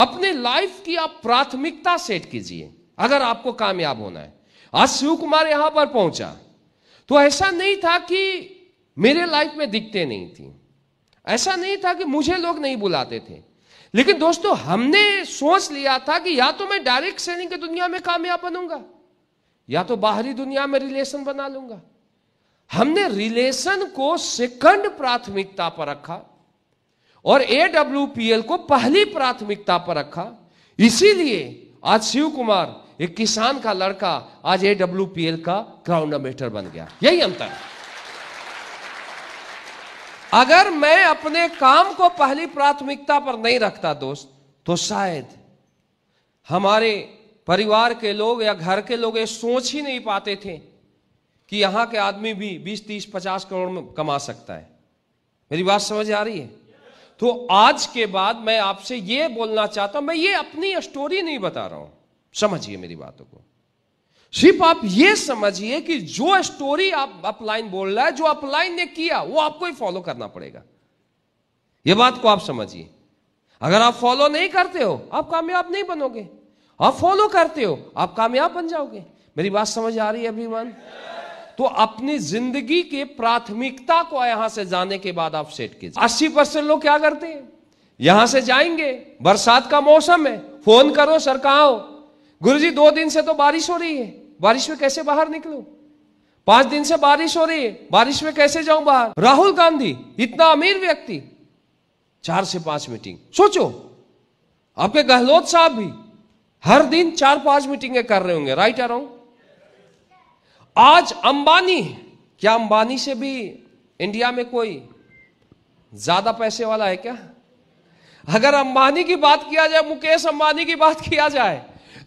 अपने लाइफ की आप प्राथमिकता सेट कीजिए अगर आपको कामयाब होना है आज शिव कुमार यहां पर पहुंचा तो ऐसा नहीं था कि मेरे लाइफ में दिखते नहीं थी ऐसा नहीं था कि मुझे लोग नहीं बुलाते थे लेकिन दोस्तों हमने सोच लिया था कि या तो मैं डायरेक्ट सेलिंग की दुनिया में कामयाब बनूंगा या तो बाहरी दुनिया में रिलेशन बना लूंगा हमने रिलेशन को सेकंड प्राथमिकता पर रखा और एल को पहली प्राथमिकता पर रखा इसीलिए आज शिव कुमार एक किसान का लड़का आज ए का ग्राउंड अमेटर बन गया यही अंतर अगर मैं अपने काम को पहली प्राथमिकता पर नहीं रखता दोस्त तो शायद हमारे परिवार के लोग या घर के लोग ये सोच ही नहीं पाते थे कि यहां के आदमी भी 20, 30, 50 करोड़ में कमा सकता है मेरी बात समझ आ रही है तो आज के बाद मैं आपसे यह बोलना चाहता हूं मैं ये अपनी स्टोरी नहीं बता रहा हूं समझिए मेरी बातों को सिर्फ आप ये समझिए कि जो स्टोरी आप अपलाइन बोल रहा है जो अपलाइन ने किया वो आपको ही फॉलो करना पड़ेगा ये बात को आप समझिए अगर आप फॉलो नहीं करते हो आप कामयाब नहीं बनोगे आप फॉलो करते हो आप कामयाब बन जाओगे मेरी बात समझ आ रही है एवरीवन तो अपनी जिंदगी के प्राथमिकता को यहां से जाने के बाद आप सेट कीजिए अस्सी परसेंट लोग क्या करते हैं यहां से जाएंगे बरसात का मौसम है फोन करो सर कहा हो गुरु जी दो दिन से तो बारिश हो रही है बारिश में कैसे बाहर निकलो पांच दिन से बारिश हो रही है बारिश में कैसे जाऊं बाहर राहुल गांधी इतना अमीर व्यक्ति चार से पांच मीटिंग सोचो आपके गहलोत साहब भी हर दिन चार पांच मीटिंगें कर रहे होंगे राइट आ रहा हूं आज अंबानी क्या अंबानी से भी इंडिया में कोई ज्यादा पैसे वाला है क्या अगर अंबानी की बात किया जाए मुकेश अंबानी की बात किया जाए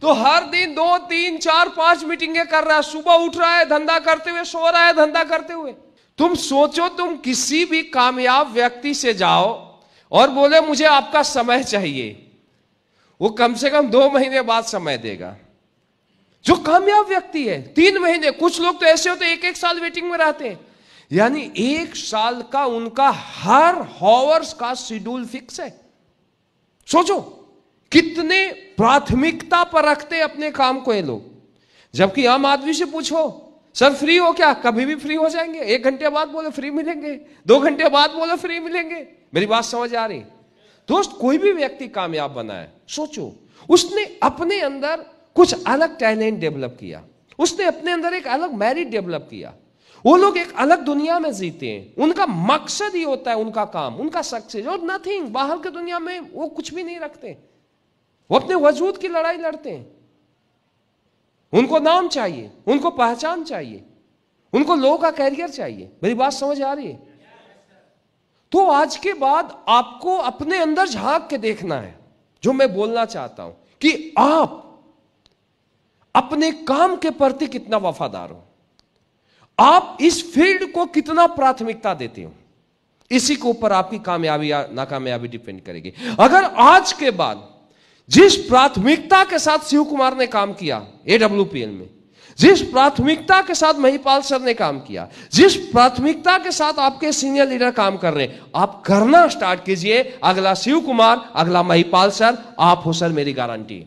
तो हर दिन दो तीन चार पांच मीटिंगें कर रहा है सुबह उठ रहा है धंधा करते हुए सो रहा है धंधा करते हुए तुम सोचो तुम किसी भी कामयाब व्यक्ति से जाओ और बोले मुझे आपका समय चाहिए वो कम से कम दो महीने बाद समय देगा जो कामयाब व्यक्ति है तीन महीने कुछ लोग तो ऐसे होते एक एक साल वेटिंग में रहते हैं यानी एक साल का उनका हर हॉवर्स का शेड्यूल फिक्स है सोचो कितने प्राथमिकता पर रखते अपने काम को ये लोग जबकि आम आदमी से पूछो सर फ्री हो क्या कभी भी फ्री हो जाएंगे एक घंटे बाद बोलो फ्री मिलेंगे दो घंटे बाद बोलो फ्री मिलेंगे मेरी बात समझ आ रही दोस्त कोई भी व्यक्ति कामयाब बना है सोचो उसने अपने अंदर कुछ अलग टैलेंट डेवलप किया उसने अपने अंदर एक अलग मैरिट डेवलप किया वो लोग एक अलग दुनिया में जीते हैं उनका मकसद ही होता है उनका काम उनका सक्सेस और नथिंग बाहर की दुनिया में वो कुछ भी नहीं रखते वो अपने वजूद की लड़ाई लड़ते हैं उनको नाम चाहिए उनको पहचान चाहिए उनको लोगों का कैरियर चाहिए मेरी बात समझ आ रही है तो आज के बाद आपको अपने अंदर झांक के देखना है जो मैं बोलना चाहता हूं कि आप अपने काम के प्रति कितना वफादार हो आप इस फील्ड को कितना प्राथमिकता देते हो इसी के ऊपर आपकी कामयाबी या नाकामयाबी डिपेंड करेगी अगर आज के बाद जिस प्राथमिकता के साथ शिव कुमार ने काम किया एडब्ल्यूपीएल में जिस प्राथमिकता के साथ महिपाल सर ने काम किया जिस प्राथमिकता के साथ आपके सीनियर लीडर काम कर रहे हैं आप करना स्टार्ट कीजिए अगला शिव कुमार अगला महिपाल सर आप हो सर मेरी गारंटी